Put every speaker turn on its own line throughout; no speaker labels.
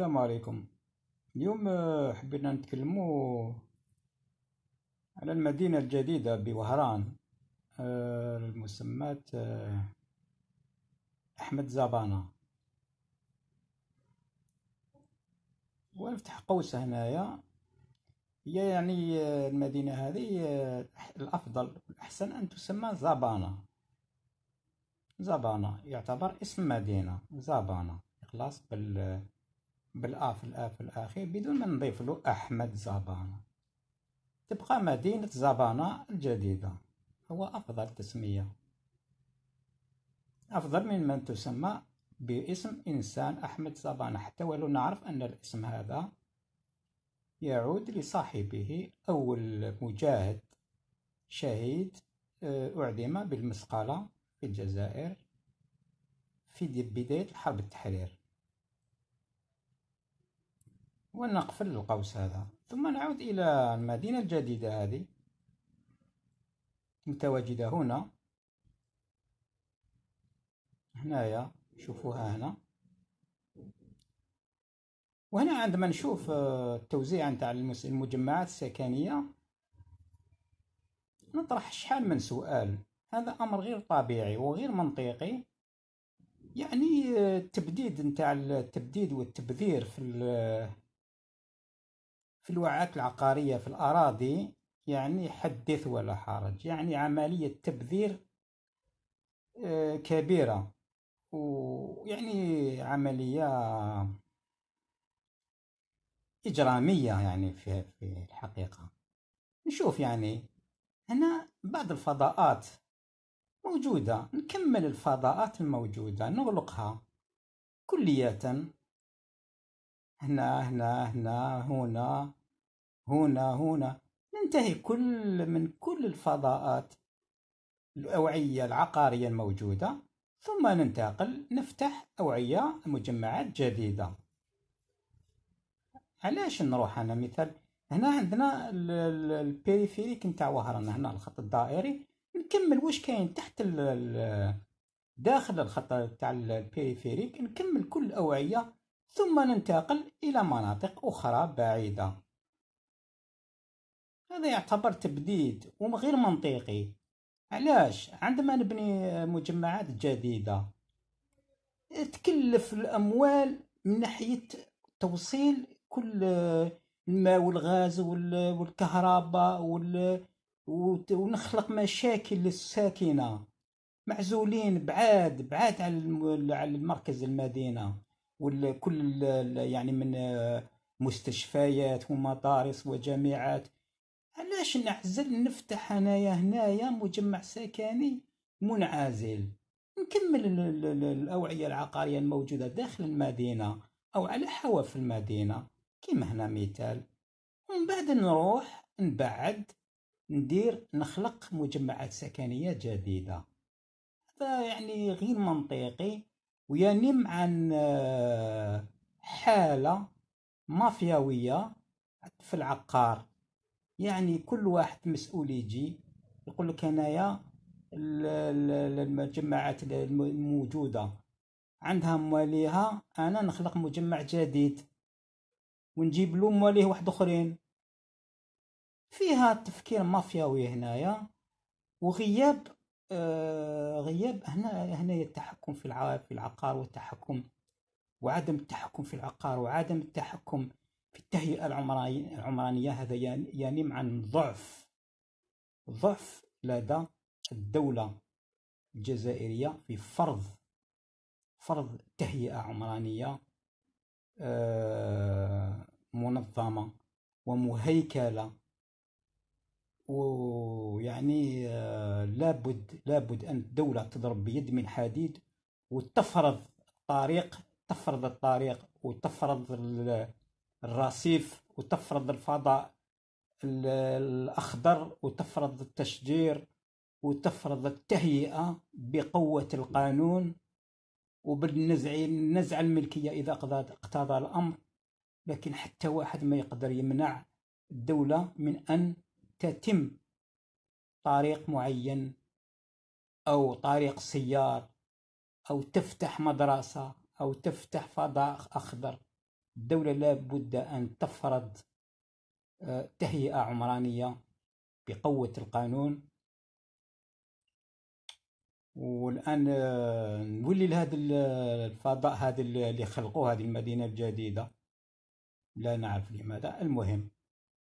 السلام عليكم اليوم آه، حبينا نتكلموا على المدينة الجديدة بوهران آه، المسماة آه، أحمد زبانة ونفتح قوس هنايا هي يعني المدينة هذه الأفضل والأحسن أن تسمى زبانة زبانة يعتبر اسم مدينة زبانة خلاص بال بالأف الأف الأخير بدون ما نضيف له أحمد زبانة تبقى مدينة زبانة الجديدة هو أفضل تسمية أفضل من من تسمى باسم إنسان أحمد زبانة حتى ولو نعرف أن الاسم هذا يعود لصاحبه أول مجاهد شهيد آه، أعدم بالمسقلة في الجزائر في بداية حرب التحرير ونقفل القوس هذا ثم نعود إلى المدينة الجديدة هذه متواجدة هنا هنايا شوفوها هنا وهنا عندما نشوف آه، التوزيع نتاع المجمعات السكنية نطرح شحال من سؤال هذا أمر غير طبيعي وغير منطقي يعني التبديد آه، نتاع التبديد والتبذير في في الوعات العقارية في الأراضي يعني حدث ولا حرج يعني عملية تبذير آه، كبيرة ويعني عملية إجرامية يعني في في الحقيقة نشوف يعني هنا بعض الفضاءات موجودة نكمل الفضاءات الموجودة نغلقها كلية هنا هنا هنا هنا هنا هنا ننتهي كل من كل الفضاءات الأوعية العقارية الموجودة ثم ننتقل نفتح أوعية مجمعات جديدة علاش نروح أنا مثال هنا عندنا البيريفيريك نتاع وهرنا هنا الخط الدائري نكمل واش كاين تحت داخل الخط تاع البيريفيريك نكمل كل أوعية ثم ننتقل إلى مناطق أخرى بعيدة هذا يعتبر تبديد وغير منطقي علاش عندما نبني مجمعات جديدة تكلف الأموال من ناحية توصيل كل الماء والغاز والكهرباء ونخلق مشاكل للساكنة معزولين بعاد بعاد على المركز المدينة وكل يعني من آه، مستشفيات ومدارس وجامعات علاش نعزل نفتح انايا هنايا مجمع سكني منعزل نكمل الاوعيه العقاريه الموجوده داخل المدينه او على حواف المدينه كيما هنا مثال ومن بعد نروح نبعد ندير نخلق مجمعات سكنيه جديده هذا يعني غير منطقي وينم عن آه، حالة مافياوية في العقار يعني كل واحد مسؤول يجي يقول لك انايا المجمعات الموجودة عندها مواليها انا نخلق مجمع جديد ونجيب له مواليه واحد اخرين فيها تفكير مافياوي هنايا وغياب آه، غياب هنا هنا التحكم في في العقار والتحكم وعدم التحكم في العقار وعدم التحكم في التهيئة العمرانية هذا ينم عن يعني ضعف ضعف لدى الدولة الجزائرية في فرض فرض تهيئة عمرانية آه، منظمة ومهيكلة ويعني آه، لابد لابد أن الدولة تضرب بيد من حديد وتفرض الطريق تفرض الطريق وتفرض الرصيف وتفرض الفضاء الأخضر وتفرض التشجير وتفرض التهيئة بقوة القانون وبالنزع نزع الملكية إذا اقتضى الأمر لكن حتى واحد ما يقدر يمنع الدولة من أن تتم طريق معين أو طريق سيار أو تفتح مدرسة أو تفتح فضاء أخضر الدولة لابد أن تفرض آه، تهيئة عمرانية بقوة القانون والآن آه، نولي لهذا آه، الفضاء هذا اللي خلقوه هذه المدينة الجديدة لا نعرف لماذا المهم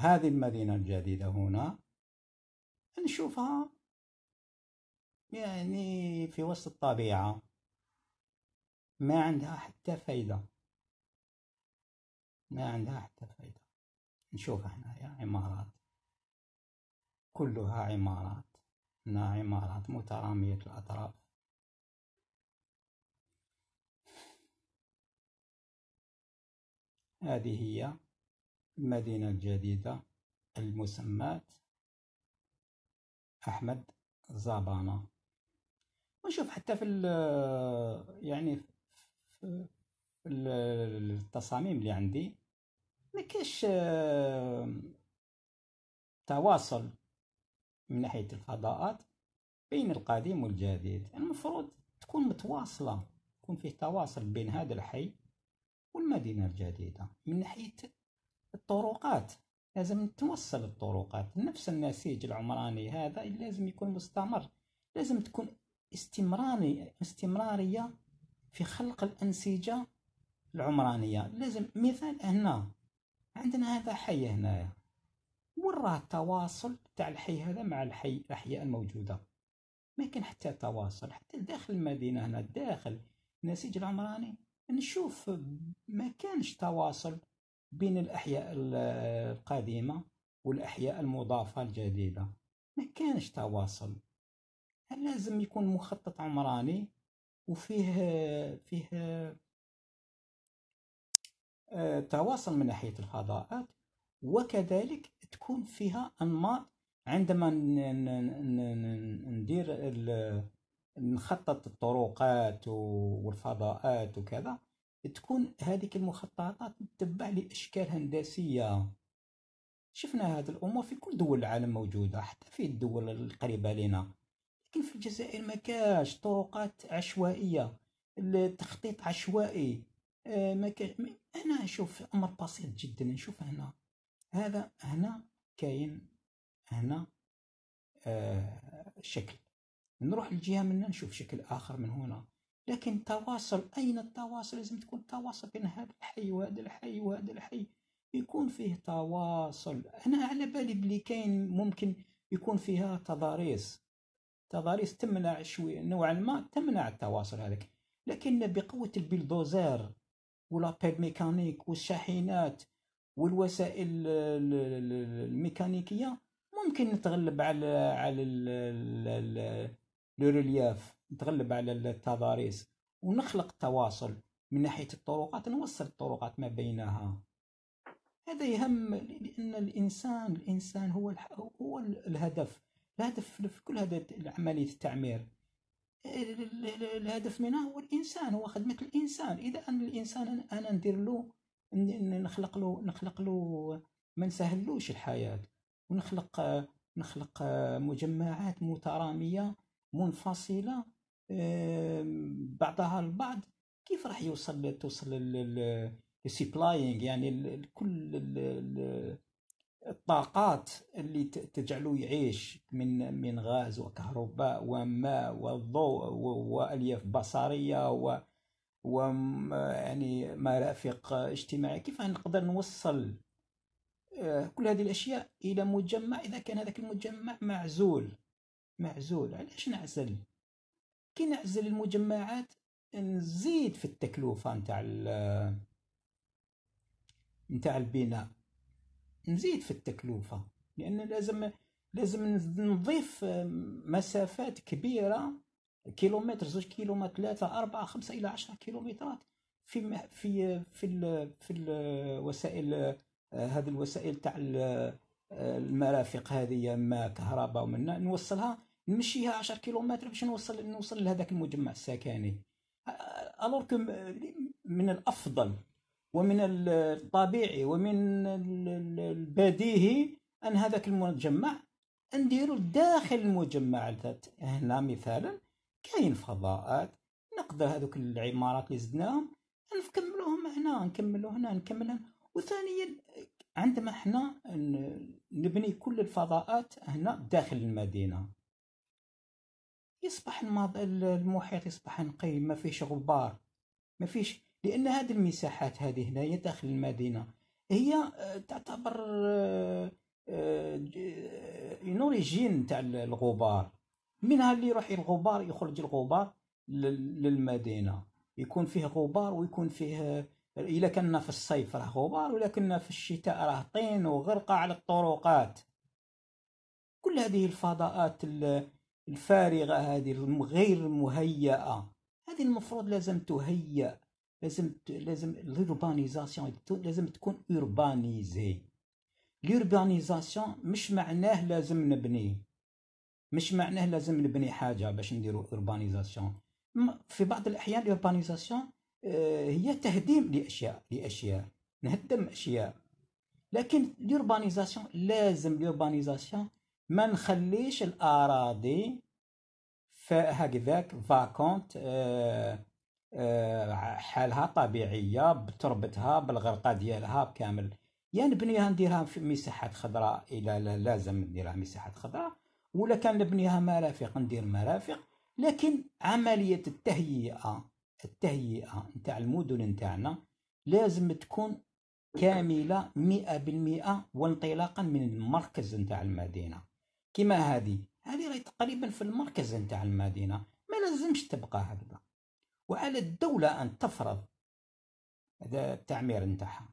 هذه المدينة الجديدة هنا نشوفها يعني في وسط الطبيعة ما عندها حتى فايدة ما عندها حتى فايدة هنا هنايا عمارات كلها عمارات هنا عمارات مترامية الأطراف هذه هي المدينة الجديدة المسمات أحمد زابانا ونشوف حتى في يعني في التصاميم اللي عندي ما كاش تواصل من ناحية الفضاءات بين القديم والجديد المفروض تكون متواصلة يكون فيه تواصل بين هذا الحي والمدينة الجديدة من ناحية الطرقات لازم توصل الطرقات نفس النسيج العمراني هذا لازم يكون مستمر لازم تكون استمراري استمرارية في خلق الأنسجة العمرانية لازم مثال هنا عندنا هذا حي هنايا وراه التواصل تاع الحي هذا مع الحي الأحياء الموجودة ما كان حتى تواصل حتى داخل المدينة هنا داخل النسيج العمراني نشوف ما كانش تواصل بين الاحياء القديمه والاحياء المضافه الجديده ما كانش تواصل لازم يكون مخطط عمراني وفيه فيه آه، تواصل من ناحيه الفضاءات وكذلك تكون فيها انماط عندما ندير نخطط الطرقات والفضاءات وكذا تكون هذه المخططات تتبع لاشكال هندسيه شفنا هذه الامور في كل دول العالم موجوده حتى في الدول القريبه لنا لكن في الجزائر ما كاش طرقات عشوائيه التخطيط عشوائي آه، ما انا اشوف امر بسيط جدا نشوف هنا هذا هنا كاين هنا آه شكل نروح لجهه هنا نشوف شكل اخر من هنا لكن التواصل أين التواصل لازم تكون التواصل بين هذا الحي وهذا الحي وهذا الحي يكون فيه تواصل أنا على بالي بلي كاين ممكن يكون فيها تضاريس تضاريس تمنع شوي نوعا ما تمنع التواصل هذاك لكن بقوة البلدوزر والابيل ميكانيك والشاحنات والوسائل الميكانيكية ممكن نتغلب على على لو نتغلب على التضاريس ونخلق التواصل من ناحيه الطرقات نوصل الطرقات ما بينها هذا يهم لان الانسان الانسان هو هو الهدف الهدف في كل هذه عمليه التعمير الهدف منها هو الانسان هو خدمه الانسان اذا ان الانسان انا ندير له نخلق له نخلق له ما نسهلوش الحياه ونخلق نخلق مجمعات متراميه منفصله بعضها البعض كيف راح يوصل توصل السبلاينغ يعني كل الطاقات اللي تجعله يعيش من من غاز وكهرباء وماء والضوء والياف بصريه و و يعني مرافق اجتماعيه كيف نقدر نوصل آه، كل هذه الاشياء الى مجمع اذا كان هذاك المجمع معزول معزول علاش نعزل كي نعزل المجمعات نزيد في التكلفه نتاع نتاع البناء نزيد في التكلفه لان لازم لازم نضيف مسافات كبيره كيلومتر زوج كيلومتر ثلاثة أربعة خمسة إلى عشرة كيلومترات في في في ال في الوسائل هذه الوسائل تاع المرافق هذه ما كهرباء ومنها نوصلها نمشيها 10 كيلومتر باش نوصل نوصل لهذاك المجمع السكني كو من الافضل ومن الطبيعي ومن البديهي ان هذاك المجمع نديرو داخل المجمع هنا مثالا كاين فضاءات نقدر هذوك العمارات اللي زدناهم نكملوهم هنا نكملو هنا نكمل هنا وثانيا عندما حنا نبني كل الفضاءات هنا داخل المدينه يصبح المحيط يصبح نقي ما فيش غبار ما فيش لان هذه المساحات هذه هنايا داخل المدينه هي آه، تعتبر الاوريجين آه، آه، تاع الغبار منها اللي يروح الغبار يخرج الغبار للمدينه يكون فيه غبار ويكون فيه الا كنا في الصيف راه غبار ولا كنا في الشتاء راه طين وغرقه على الطرقات كل هذه الفضاءات الفارغة هذه غير مهيئة هذه المفروض لازم تهيئ لازم لازم لوربانيزاسيون لازم تكون اوربانيزي لوربانيزاسيون مش معناه لازم نبني مش معناه لازم نبني حاجه باش نديرو اوربانيزاسيون في بعض الاحيان الاوربانيزاسيون آه، هي تهديم لاشياء لاشياء نهدم اشياء لكن الاوربانيزاسيون لازم الاوربانيزاسيون ما نخليش الاراضي هكذاك فاكونت آه، آه، حالها طبيعيه بتربتها بالغرقه ديالها بكامل يا يعني نبنيها نديرها في مساحات خضراء الى لازم نديرها مساحات خضراء ولا كان نبنيها مرافق ندير مرافق لكن عمليه التهيئه التهيئه نتاع المدن نتاعنا لازم تكون كامله 100% وانطلاقا من المركز نتاع المدينه كيما هذه هذه راهي تقريبا في المركز نتاع المدينه ما لازمش تبقى هكذا وعلى الدوله ان تفرض هذا التعمير نتاعها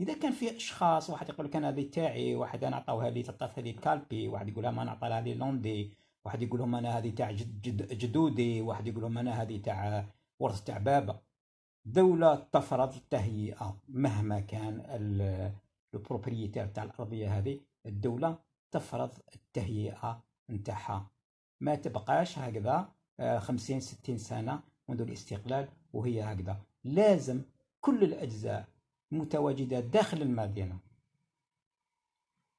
اذا كان في اشخاص واحد يقول لك انا هذه تاعي واحد انا عطاوها لي تعطاتها لي كالبي واحد يقول ما انا عطاها لي لوندي واحد يقول لهم انا هذه تاع جد جد جدودي واحد يقول لهم انا هذه تاع ورث تاع بابا دولة تفرض التهيئة مهما كان البروبريتير تاع الأرضية هذه الدولة تفرض التهيئة نتاعها ما تبقاش هكذا آه، خمسين ستين سنة منذ الاستقلال وهي هكذا لازم كل الأجزاء المتواجدة داخل المدينة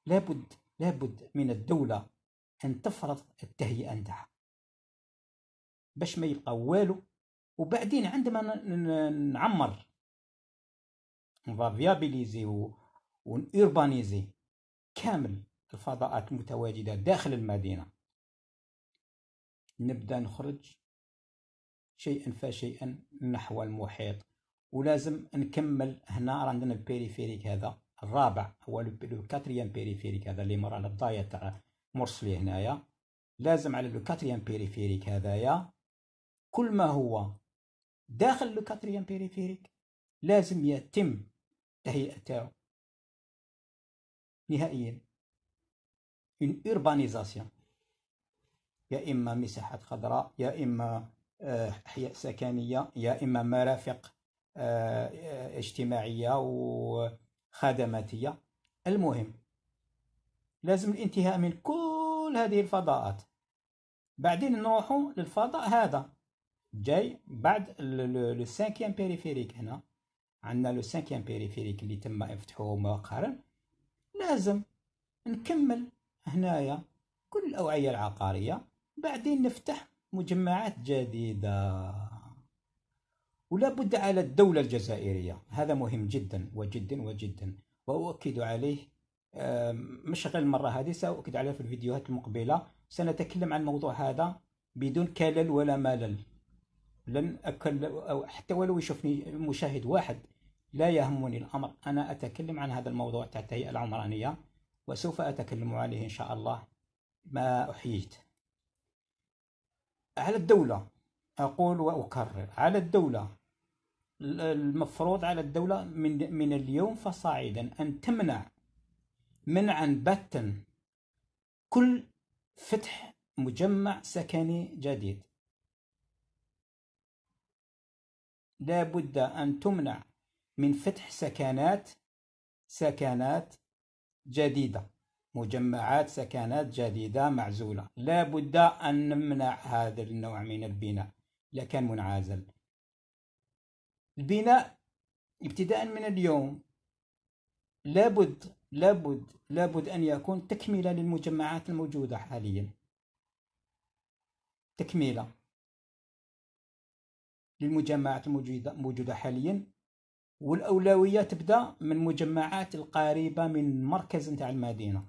لابد لابد من الدولة أن تفرض التهيئة نتاعها باش ما يبقى والو وبعدين عندما نعمر نفافيابيليزي ونوربانيزي كامل الفضاءات المتواجدة داخل المدينة نبدأ نخرج شيئا فشيئا نحو المحيط ولازم نكمل هنا عندنا البيريفيريك هذا الرابع هو لو كاتريام بيريفيريك هذا اللي مر على الضايع تاع مرسلي هنايا لازم على لو كاتريام بيريفيريك هذايا كل ما هو داخل لو كاتريام بيريفيريك لازم يتم تهيئته نهائيا اون اوربانيزاسيون يا اما مساحات خضراء يا اما آه، احياء سكنيه يا اما مرافق آه، اجتماعيه وخدماتيه المهم لازم الانتهاء من كل هذه الفضاءات بعدين نروحوا للفضاء هذا جاي بعد لو سانكيام بيريفيريك هنا عندنا لو سانكيام بيريفيريك اللي تم افتحوه مؤخرا لازم نكمل هنايا كل الأوعية العقارية بعدين نفتح مجمعات جديدة ولا بد على الدولة الجزائرية هذا مهم جدا وجدا وجدا وأؤكد عليه مش غير المرة هذه سأؤكد عليه في الفيديوهات المقبلة سنتكلم عن الموضوع هذا بدون كلل ولا ملل لن أكل أو حتى ولو يشوفني مشاهد واحد لا يهمني الأمر أنا أتكلم عن هذا الموضوع تاع التهيئة العمرانية وسوف أتكلم عليه إن شاء الله ما أحييت على الدولة أقول وأكرر على الدولة المفروض على الدولة من من اليوم فصاعدا أن تمنع منعا باتا كل فتح مجمع سكني جديد لا بد أن تمنع من فتح سكنات سكنات جديدة مجمعات سكنات جديدة معزولة لا بد أن نمنع هذا النوع من البناء لكان منعزل البناء ابتداء من اليوم لابد لابد لابد أن يكون تكملة للمجمعات الموجودة حاليا تكملة للمجمعات الموجودة حاليا والاولويه تبدا من مجمعات القريبه من المركز نتاع المدينه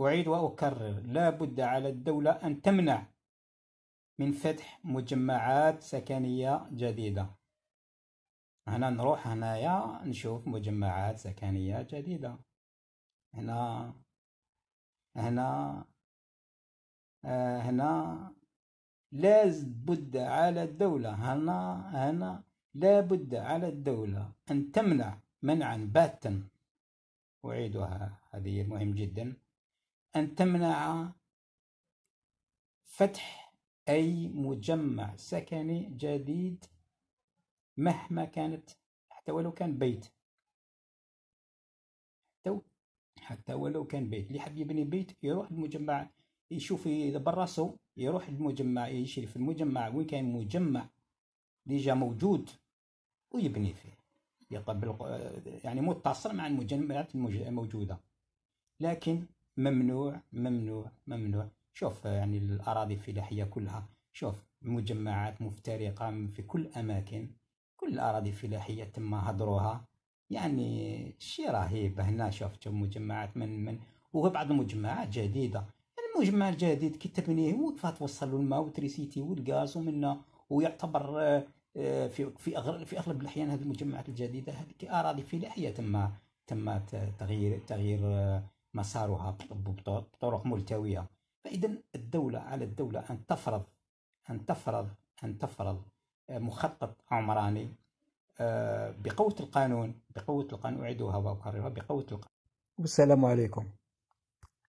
اعيد واكرر لا بد على الدوله ان تمنع من فتح مجمعات سكنيه جديده هنا نروح هنايا نشوف مجمعات سكنيه جديده هنا هنا آه، هنا لازم بد على الدولة هنا هنا لا بد على الدولة أن تمنع منعا باتا أعيدها هذه مهم جدا أن تمنع فتح أي مجمع سكني جديد مهما كانت حتى ولو كان بيت حتى ولو كان بيت اللي حب يبني بيت يروح المجمع يشوف يدبر راسو يروح للمجمع يشري في المجمع وين كاين مجمع ديجا موجود ويبني فيه يقبل يعني متصل مع المجمعات الموجودة لكن ممنوع ممنوع ممنوع شوف يعني الأراضي الفلاحية كلها شوف مجمعات مفترقة في كل أماكن كل الأراضي الفلاحية تم هدروها يعني شي رهيب هنا شفت مجمعات من من وبعض المجمعات جديدة المجمع الجديد كي تبنيه وكيفاه له الماء وتريسيتي والغاز ومنا ويعتبر آه، في في اغلب في اغلب الاحيان هذه المجمعات الجديده هذه اراضي فلاحيه تم تم تغيير تغيير آه، مسارها بطرق ملتويه فاذا الدوله على الدوله ان تفرض ان تفرض ان تفرض آه، مخطط عمراني بقوه القانون بقوه القانون اعيدها واكررها بقوه القانون والسلام عليكم